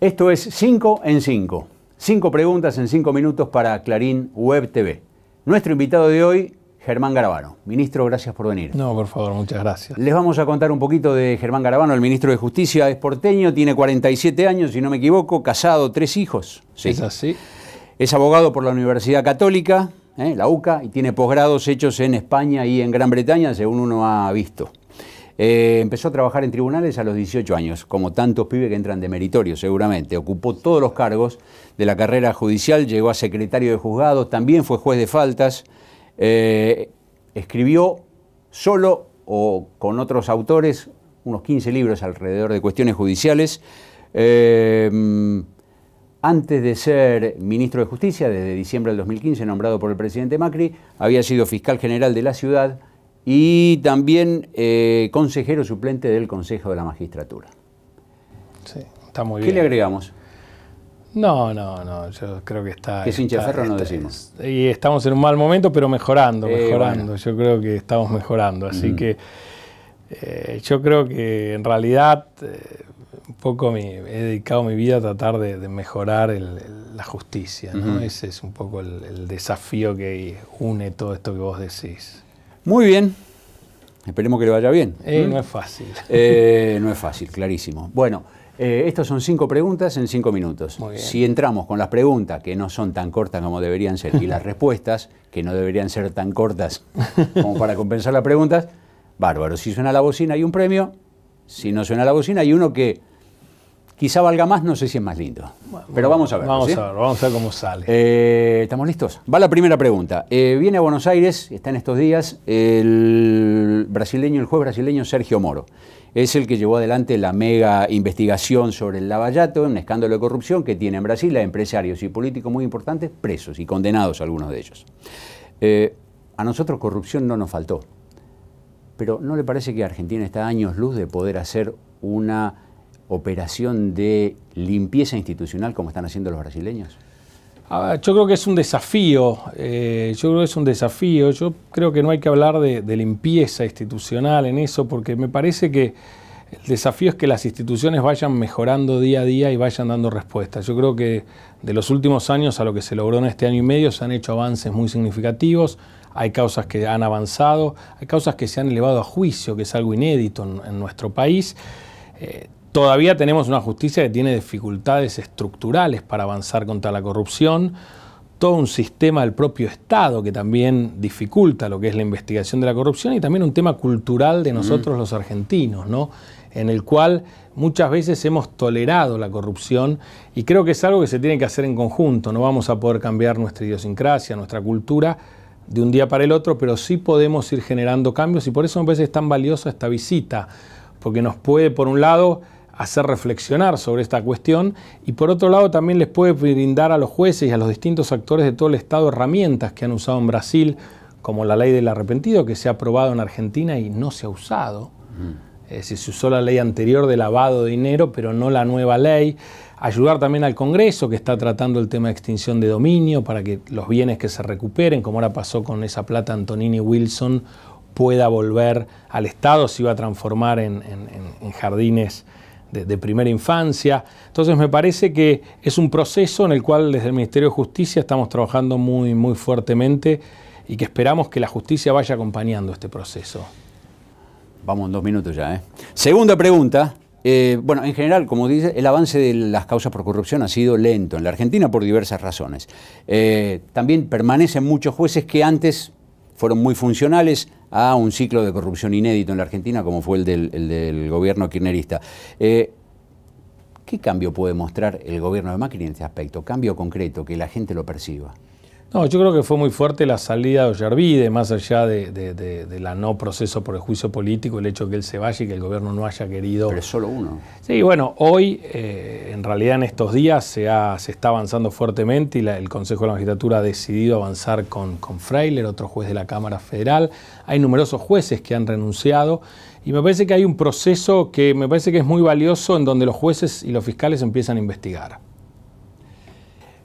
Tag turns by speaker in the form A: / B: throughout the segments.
A: Esto es 5 en 5. 5 preguntas en 5 minutos para Clarín Web TV. Nuestro invitado de hoy, Germán Garabano. Ministro, gracias por venir. No, por favor, muchas gracias. Les vamos a contar un poquito de Germán Garabano, el ministro de Justicia. Es porteño, tiene 47 años, si no me equivoco, casado, tres hijos. Es así. Es abogado por la Universidad Católica, ¿eh? la UCA, y tiene posgrados hechos en España y en Gran Bretaña, según uno ha visto. Eh, empezó a trabajar en tribunales a los 18 años, como tantos pibes que entran de meritorio, seguramente. Ocupó todos los cargos de la carrera judicial, llegó a secretario de juzgados, también fue juez de faltas. Eh, escribió solo o con otros autores unos 15 libros alrededor de cuestiones judiciales. Eh, antes de ser ministro de Justicia, desde diciembre del 2015, nombrado por el presidente Macri, había sido fiscal general de la ciudad y también eh, consejero suplente del Consejo de la Magistratura.
B: Sí, está muy bien. ¿Qué le agregamos? No, no, no, yo creo que está... Que sin hinchaferro no decimos. Y estamos en un mal momento, pero mejorando, eh, mejorando. Yo creo que estamos mejorando. Así que eh, yo creo que en realidad un poco mi, he dedicado mi vida a tratar de, mejorar la justicia. ¿no? Ese es un poco el
A: desafío que une todo esto que vos decís. Muy bien. Esperemos que le vaya bien. Eh, ¿Mm? No es fácil. Eh, no es fácil, clarísimo. Bueno, eh, estas son cinco preguntas en cinco minutos. Si entramos con las preguntas, que no son tan cortas como deberían ser, y las respuestas, que no deberían ser tan cortas como para compensar las preguntas, bárbaro. Si suena la bocina hay un premio, si no suena la bocina hay uno que Quizá valga más, no sé si es más lindo. Pero vamos a ver. Vamos a ver, vamos a ver cómo sale. Eh, ¿Estamos listos? Va la primera pregunta. Eh, viene a Buenos Aires, está en estos días, el brasileño, el juez brasileño Sergio Moro. Es el que llevó adelante la mega investigación sobre el Lavallato, un escándalo de corrupción que tiene en Brasil a empresarios y políticos muy importantes presos y condenados algunos de ellos. Eh, a nosotros corrupción no nos faltó. Pero ¿no le parece que Argentina está a años luz de poder hacer una operación de limpieza institucional como están haciendo los brasileños? Ah, yo creo que es un desafío,
B: eh, yo creo que es un desafío, yo creo que no hay que hablar de, limpieza institucional en eso, porque me parece que el desafío es que las instituciones vayan mejorando día a día y vayan dando respuestas. Yo creo que de los últimos años a lo que se logró en este año y medio se han hecho avances muy significativos, hay causas que han avanzado, hay causas que se han elevado a juicio, que es algo inédito en, nuestro país. Eh, Todavía tenemos una justicia que tiene dificultades estructurales para avanzar contra la corrupción, todo un sistema del propio Estado que también dificulta lo que es la investigación de la corrupción y también un tema cultural de nosotros los argentinos, ¿no? en el cual muchas veces hemos tolerado la corrupción y creo que es algo que se tiene que hacer en conjunto, no vamos a poder cambiar nuestra idiosincrasia, nuestra cultura, de un día para el otro, pero sí podemos ir generando cambios y por eso me veces es tan valiosa esta visita, porque nos puede, por un lado, hacer reflexionar sobre esta cuestión y por otro lado también les puede brindar a los jueces y a los distintos actores de todo el Estado herramientas que han usado en Brasil, como la ley del arrepentido que se ha aprobado en Argentina y no se ha usado. Es se usó la ley anterior de lavado de dinero, pero no la nueva ley. Ayudar también al Congreso, que está tratando el tema de extinción de dominio, para que los bienes que se recuperen, como ahora pasó con esa plata Antonini Wilson, pueda volver al Estado, se iba a transformar en, en jardines de, primera infancia. Entonces me parece que es un proceso en el cual desde el Ministerio de Justicia estamos trabajando muy, muy fuertemente y que esperamos que la justicia vaya acompañando este proceso.
A: Vamos en dos minutos ya. ¿eh? Segunda pregunta. Eh, bueno, en general, como dice, el avance de las causas por corrupción ha sido lento en la Argentina por diversas razones. Eh, también permanecen muchos jueces que antes fueron muy funcionales, a un ciclo de corrupción inédito en la Argentina como fue el del, gobierno kirchnerista. Eh, ¿Qué cambio puede mostrar el gobierno de Macri en este aspecto? Cambio concreto, que la gente lo perciba. No, yo
B: creo que fue muy fuerte la salida de Ollarvide, más allá de, la no proceso por el juicio político, el hecho de que él se vaya y que el gobierno no haya querido. Pero es solo uno. Sí, bueno, hoy, eh, en realidad en estos días, se, está avanzando fuertemente y el Consejo de la Magistratura ha decidido avanzar con, con Freiler, otro juez de la Cámara Federal. Hay numerosos jueces que han renunciado. Y me parece que hay un proceso que me parece que es muy valioso en donde los jueces y los fiscales
A: empiezan a investigar.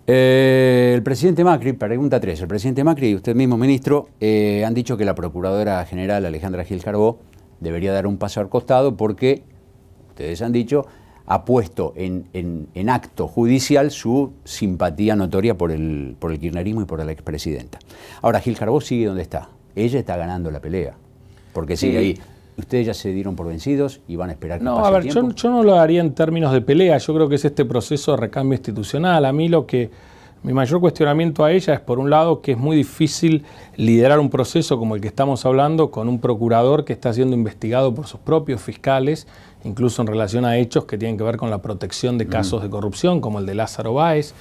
A: Eh, el presidente Macri, pregunta 3, el presidente Macri y usted mismo, ministro, eh, han dicho que la Procuradora General Alejandra Gil Carbó debería dar un paso al costado porque, ustedes han dicho, ha puesto en, acto judicial su simpatía notoria por el, por el kirchnerismo y por la expresidenta. Ahora, Gil Carbó sigue donde está. Ella está ganando la pelea, porque sigue ahí ustedes ya se dieron por vencidos y van a esperar que no, a ver, Yo,
B: no lo haría en términos de pelea, yo creo que es este proceso de recambio institucional. A mí lo que mi mayor cuestionamiento a ella es, por un lado, que es muy difícil liderar un proceso como el que estamos hablando con un procurador que está siendo investigado por sus propios fiscales, incluso en relación a hechos que tienen que ver con la protección de mm. casos de corrupción, como el de Lázaro Báez.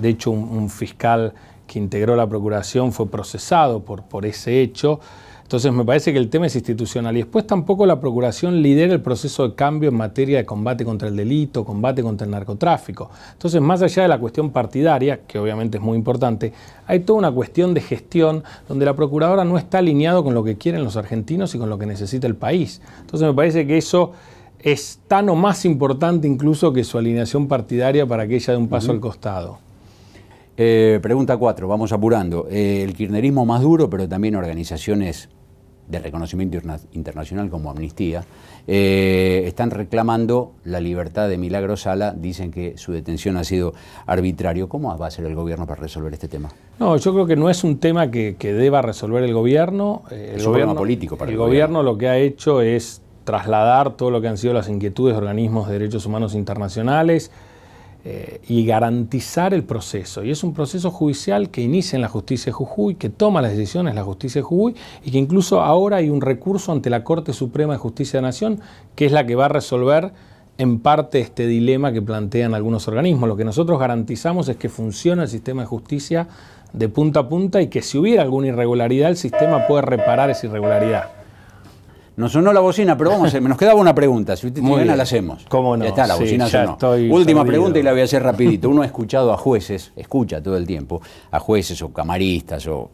B: De hecho, un, fiscal que integró la procuración fue procesado por, por ese hecho. Entonces me parece que el tema es institucional y después tampoco la Procuración lidera el proceso de cambio en materia de combate contra el delito, combate contra el narcotráfico. Entonces más allá de la cuestión partidaria, que obviamente es muy importante, hay toda una cuestión de gestión donde la Procuradora no está alineado con lo que quieren los argentinos y con lo que necesita el país. Entonces me parece que eso es tan o más importante incluso que su alineación partidaria para que ella dé un paso al costado.
A: Eh, pregunta 4, vamos apurando. Eh, el kirchnerismo más duro, pero también organizaciones de reconocimiento internacional como Amnistía, eh, están reclamando la libertad de Milagro Sala, dicen que su detención ha sido arbitrario. ¿Cómo va a ser el gobierno para resolver este tema?
B: No, yo creo que no es un tema que, deba resolver el gobierno. Eh, el es gobierno, político para el, gobierno. gobierno. Lo que ha hecho es trasladar todo lo que han sido las inquietudes de organismos de derechos humanos internacionales, eh, y garantizar el proceso. Y es un proceso judicial que inicia en la justicia de Jujuy, que toma las decisiones la justicia de Jujuy y que incluso ahora hay un recurso ante la Corte Suprema de Justicia de Nación, que es la que va a resolver en parte este dilema que plantean algunos organismos. Lo que nosotros garantizamos es que funciona el sistema de justicia de punta a punta y que si hubiera alguna irregularidad el sistema puede reparar esa irregularidad.
A: Nos sonó la bocina, pero vamos, a, eh, nos quedaba una pregunta. Si usted tiene la hacemos. ¿Cómo no? Ya está, la bocina sonó. Última pregunta y la voy a hacer rapidito. Uno ha escuchado a jueces, escucha todo el tiempo, a jueces o camaristas o...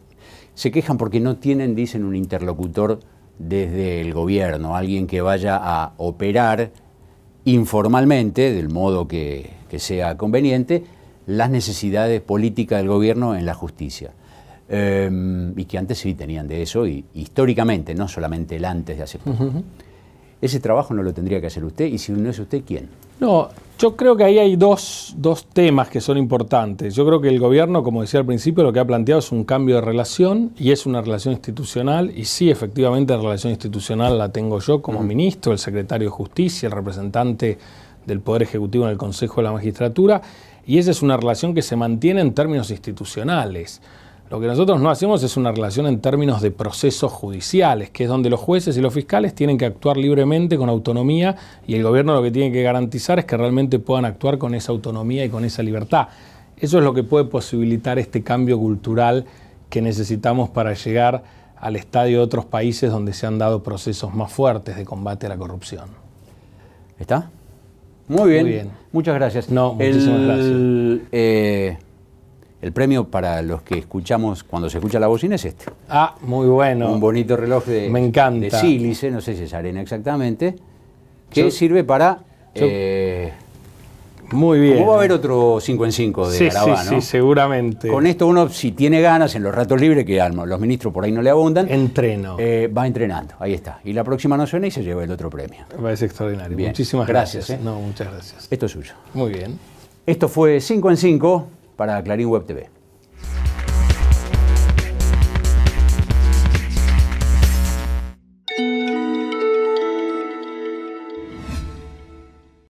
A: Se quejan porque no tienen, dicen, un interlocutor desde el gobierno, alguien que vaya a operar informalmente, del modo que sea conveniente, las necesidades políticas del gobierno en la justicia. Em, y que antes sí tenían de eso, y históricamente, no solamente el antes de hace poco. Ese trabajo no lo tendría que hacer usted, y si no es usted, ¿quién?
B: No, yo creo que ahí hay dos, temas que son importantes. Yo creo que el gobierno, como decía al principio, lo que ha planteado es un cambio de relación y es una relación institucional. Y sí, efectivamente, la relación institucional la tengo yo como ministro, el secretario de Justicia, el representante del Poder Ejecutivo en el Consejo de la Magistratura. Y esa es una relación que se mantiene en términos institucionales. Lo que nosotros no hacemos es una relación en términos de procesos judiciales, que es donde los jueces y los fiscales tienen que actuar libremente con autonomía y el gobierno lo que tiene que garantizar es que realmente puedan actuar con esa autonomía y con esa libertad. Eso es lo que puede posibilitar este cambio cultural que necesitamos para llegar al estadio de otros países donde se han dado procesos más fuertes de combate a la corrupción.
A: ¿Está? Muy bien.
B: Muchas gracias. No, muchísimas gracias.
A: Eh, el premio para los que escuchamos cuando se escucha la bocina es este. Ah, muy bueno. Un bonito reloj de, Me de sílice, no sé si es arena exactamente, que sirve para... Eh, muy bien. Como va a haber otro 5 en 5 de sí, sí, Sí, seguramente. Con esto uno, si tiene ganas, en los ratos libres, que los ministros por ahí no le abundan. Entreno. Eh, va entrenando, ahí está. Y la próxima no suena y se lleva el otro premio. Me parece extraordinario. Muchísimas gracias. gracias ¿eh? No, muchas gracias. Esto es suyo. Muy bien. Esto fue 5 en 5 para Clarín Web TV.